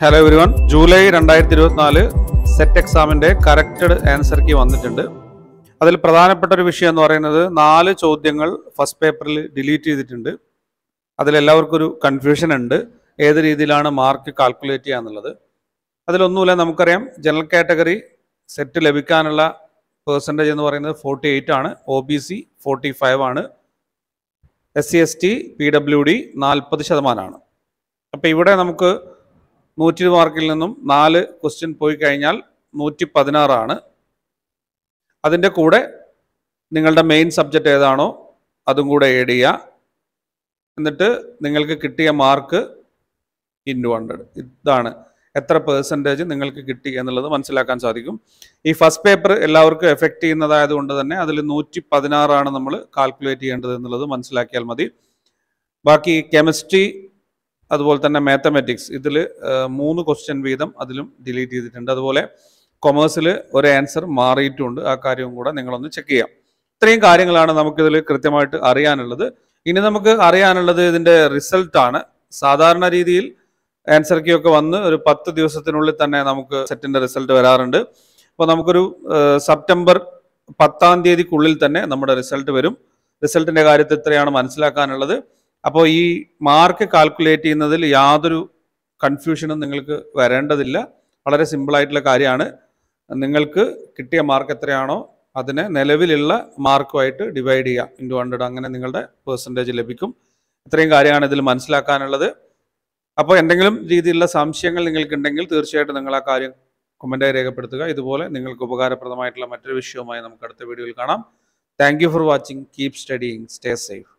hello every one July രണ്ടായിരത്തി ഇരുപത്തിനാല് set എക്സാമിൻ്റെ കറക്റ്റഡ് ആൻസർ കീ വന്നിട്ടുണ്ട് അതിൽ പ്രധാനപ്പെട്ട ഒരു വിഷയം എന്ന് പറയുന്നത് നാല് ചോദ്യങ്ങൾ ഫസ്റ്റ് പേപ്പറിൽ ഡിലീറ്റ് ചെയ്തിട്ടുണ്ട് അതിലെല്ലാവർക്കും ഒരു കൺഫ്യൂഷൻ ഉണ്ട് ഏത് രീതിയിലാണ് മാർക്ക് കാൽക്കുലേറ്റ് ചെയ്യുക എന്നുള്ളത് അതിലൊന്നുമില്ല നമുക്കറിയാം ജനറൽ കാറ്റഗറി സെറ്റ് ലഭിക്കാനുള്ള പേഴ്സൻറ്റേജ് എന്ന് പറയുന്നത് ഫോർട്ടി എയ്റ്റ് ആണ് O B C forty five ആണ് S C S T P W D നാൽപ്പത് ശതമാനമാണ് അപ്പോൾ ഇവിടെ നമുക്ക് നൂറ്റി മാർക്കിൽ നിന്നും നാല് ക്വസ്റ്റ്യൻ പോയി കഴിഞ്ഞാൽ നൂറ്റി പതിനാറാണ് അതിൻ്റെ കൂടെ നിങ്ങളുടെ മെയിൻ സബ്ജക്റ്റ് ഏതാണോ അതും കൂടെ ഏഡ് ചെയ്യുക എന്നിട്ട് നിങ്ങൾക്ക് കിട്ടിയ മാർക്ക് ഇൻറ്റു ഹൺഡ്രഡ് ഇതാണ് എത്ര പെർസെൻറ്റേജ് നിങ്ങൾക്ക് കിട്ടി എന്നുള്ളത് മനസ്സിലാക്കാൻ സാധിക്കും ഈ ഫസ്റ്റ് പേപ്പർ എല്ലാവർക്കും എഫക്റ്റ് ചെയ്യുന്നതായത് കൊണ്ട് തന്നെ അതിൽ നൂറ്റി പതിനാറാണ് നമ്മൾ കാൽക്കുലേറ്റ് ചെയ്യേണ്ടത് എന്നുള്ളത് മനസ്സിലാക്കിയാൽ മതി ബാക്കി കെമിസ്ട്രി അതുപോലെ തന്നെ മാത്തമാറ്റിക്സ് ഇതിൽ മൂന്ന് ക്വസ്റ്റ്യൻ വീതം അതിലും ഡിലീറ്റ് ചെയ്തിട്ടുണ്ട് അതുപോലെ കൊമേഴ്സിൽ ഒരു ആൻസർ മാറിയിട്ടുണ്ട് ആ കാര്യവും കൂടെ നിങ്ങളൊന്ന് ചെക്ക് ചെയ്യാം ഇത്രയും കാര്യങ്ങളാണ് നമുക്കിതിൽ കൃത്യമായിട്ട് അറിയാനുള്ളത് ഇനി നമുക്ക് അറിയാനുള്ളത് ഇതിൻ്റെ റിസൾട്ടാണ് സാധാരണ രീതിയിൽ ആൻസർ കീ ഒക്കെ വന്ന് ഒരു പത്ത് ദിവസത്തിനുള്ളിൽ തന്നെ നമുക്ക് സെറ്റിൻ്റെ റിസൾട്ട് വരാറുണ്ട് അപ്പോൾ നമുക്കൊരു സെപ്റ്റംബർ പത്താം തീയതിക്കുള്ളിൽ തന്നെ നമ്മുടെ റിസൾട്ട് വരും റിസൾട്ടിൻ്റെ കാര്യത്തിൽ ഇത്രയാണ് മനസ്സിലാക്കാനുള്ളത് അപ്പോൾ ഈ മാർക്ക് കാൽക്കുലേറ്റ് ചെയ്യുന്നതിൽ യാതൊരു കൺഫ്യൂഷനും നിങ്ങൾക്ക് വരേണ്ടതില്ല വളരെ സിമ്പിളായിട്ടുള്ള കാര്യമാണ് നിങ്ങൾക്ക് കിട്ടിയ മാർക്ക് എത്രയാണോ അതിനെ നിലവിലുള്ള മാർക്കുമായിട്ട് ഡിവൈഡ് ചെയ്യുക ഇൻറ്റു ഹൺഡ്രഡ് അങ്ങനെ നിങ്ങളുടെ പേഴ്സൻറ്റേജ് ലഭിക്കും ഇത്രയും കാര്യമാണ് ഇതിൽ മനസ്സിലാക്കാനുള്ളത് അപ്പോൾ എന്തെങ്കിലും രീതിയിലുള്ള സംശയങ്ങൾ നിങ്ങൾക്കുണ്ടെങ്കിൽ തീർച്ചയായിട്ടും നിങ്ങൾ ആ കാര്യം കമൻറ്റായി രേഖപ്പെടുത്തുക ഇതുപോലെ നിങ്ങൾക്ക് ഉപകാരപ്രദമായിട്ടുള്ള മറ്റൊരു വിഷയവുമായി നമുക്ക് അടുത്ത വീഡിയോയിൽ കാണാം thank for watching keep studying stay safe